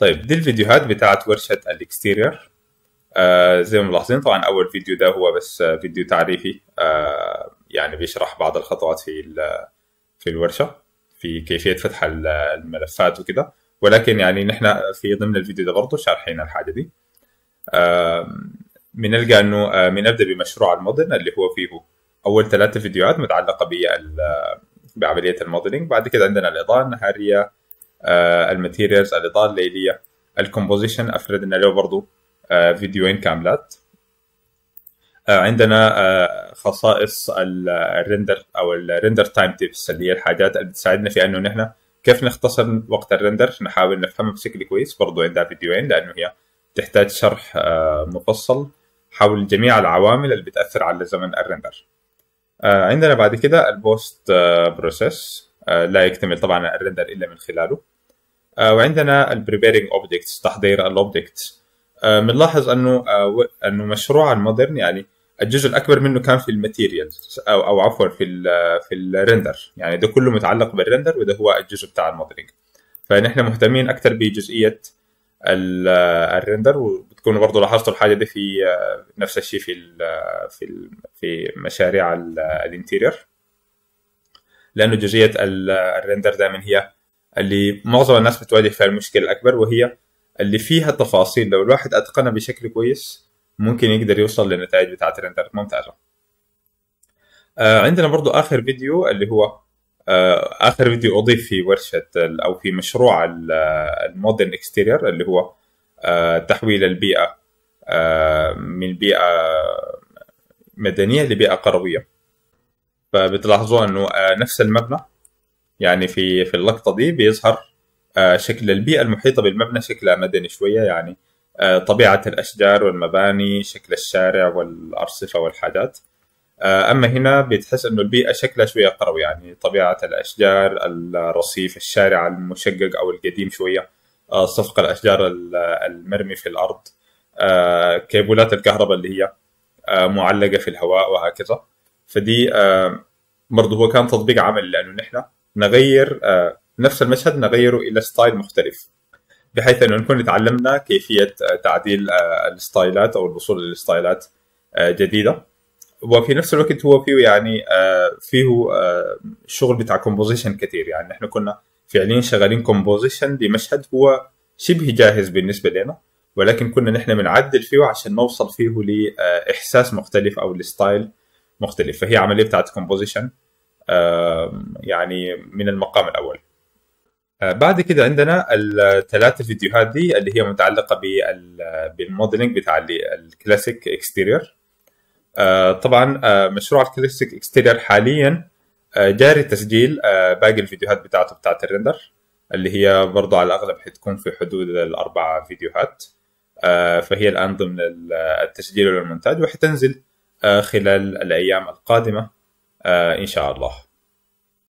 طيب دي الفيديوهات بتاعت ورشة الاكستيرير آه زي ما ملاحظين طبعا اول فيديو ده هو بس آه، فيديو تعريفي آه يعني بيشرح بعض الخطوات في في الورشة في كيفية فتح الملفات وكده ولكن يعني نحن في ضمن الفيديو ده برضه شارحين الحاجة دي آه بنلقى انه آه، بنبدا بمشروع المودرن اللي هو فيه اول ثلاثة فيديوهات متعلقة بعملية الموديلنج بعد كده عندنا الإضاءة النهارية آه، الماتيريالز الاضاءه الليليه الكومبوزيشن افردنا له برضو آه، فيديوين كاملات آه، عندنا خصائص الريندر او الريندر تايم تيبس اللي هي الحاجات اللي بتساعدنا في انه نحن كيف نختصر وقت الريندر نحاول نفهمها بشكل كويس برضو عندها فيديوين لانه هي تحتاج شرح مفصل حول جميع العوامل اللي بتاثر على زمن الرندر عندنا بعد كده البوست بروسيس آه، لا يكتمل طبعا الريندر الا من خلاله آه، وعندنا البريبيرنج اوبجكتس تحضير الاوبجكتس آه، بنلاحظ انه انه مشروع المودرن يعني الجزء الاكبر منه كان في الماتيريالز او او عفوا في الـ في الريندر يعني ده كله متعلق بالريندر وده هو الجزء بتاع المودرنج فنحن مهتمين اكثر بجزئيه الريندر وبتكونوا برضه لاحظتوا الحاجه دي في نفس الشيء في في في مشاريع الانتيرير لانه جزئيه الريندر دائما هي اللي معظم الناس بتواجه فيها المشكله الاكبر وهي اللي فيها تفاصيل لو الواحد اتقنها بشكل كويس ممكن يقدر يوصل للنتائج بتاعت الريندر ممتازه آه، عندنا برضو اخر فيديو اللي هو آه، اخر فيديو اضيف في ورشه او في مشروع المودرن اكستيرير اللي هو آه، تحويل البيئه من بيئه مدنيه لبيئه قرويه فبتلاحظوا انه آه، نفس المبنى يعني في في اللقطه دي بيظهر آه، شكل البيئه المحيطه بالمبنى شكلها مدني شويه يعني آه، طبيعه الاشجار والمباني شكل الشارع والارصفه والحاجات اما هنا بتحس انه البيئه شكلها شويه قروي يعني طبيعه الاشجار الرصيف الشارع المشقق او القديم شويه صفق الاشجار المرمي في الارض كيبولات الكهرباء اللي هي معلقه في الهواء وهكذا فدي آه، برضه هو كان تطبيق عمل لانه نحن نغير آه، نفس المشهد نغيره الى ستايل مختلف بحيث انه نكون تعلمنا كيفيه آه، تعديل الستايلات او الوصول للستايلات جديده وفي نفس الوقت هو فيه يعني فيه شغل بتاع كومبوزيشن كثير يعني نحن كنا فعليا شغالين كومبوزيشن لمشهد هو شبه جاهز بالنسبه لنا ولكن كنا نحن بنعدل فيه عشان نوصل فيه لاحساس مختلف او لستايل مختلف فهي عمليه بتاعت كومبوزيشن يعني من المقام الاول آه، بعد كده عندنا الثلاث فيديوهات دي اللي هي متعلقه بالموديلنج بتاع الكلاسيك اكستيرير آه، طبعا آه، مشروع الكلاسيك اكستيرير حاليا جاري تسجيل باقي الفيديوهات بتاعته بتاعت الريندر اللي هي برضو على الاغلب حتكون في حدود الاربع فيديوهات فهي الان ضمن التسجيل والمونتاج وحتنزل آه، خلال الايام القادمه آه، ان شاء الله